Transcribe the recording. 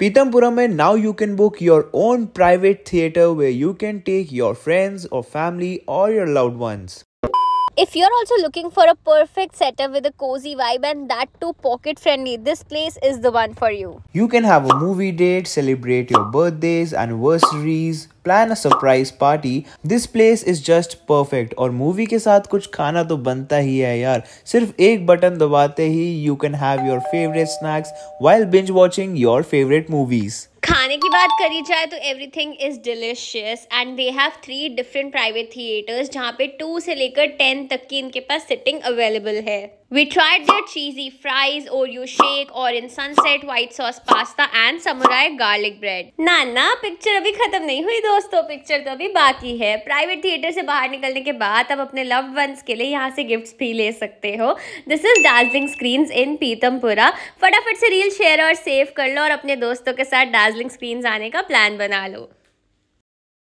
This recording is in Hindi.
Pitampuram and now you can book your own private theater where you can take your friends or family or your loved ones. If you're also looking for a perfect setup with a cozy vibe and that too pocket friendly, this place is the one for you. You can have a movie date, celebrate your birthdays, anniversaries, plan a surprise party. This place is just perfect. Or movie ke saath kuch khana to banta hi hai yaar. Sirf ek button dabate hi you can have your favorite snacks while binge watching your favorite movies. खाने की बात करी जाए तो everything is delicious and they have three different private theatres जहाँ पे टू से लेकर टेन तक की इनके पास सिटिंग अवेलेबल है We tried their cheesy fries, Oreo shake, orange sunset, white sauce pasta and samurai garlic bread. ना ना पिक्चर अभी खत्म नहीं हुई दोस्तों पिक्चर तो अभी बाकी है प्राइवेट थिएटर से बाहर निकलने के बाद आप अपने लव वंस के लिए यहाँ से गिफ्ट्स भी ले सकते हो this is Darjeeling screen in Pitampura फटाफट से रील शेयर और सेव कर लो और अपने दोस्तों के साथ दार्जिलिंग स्क्रीन आने का प्लान बना लो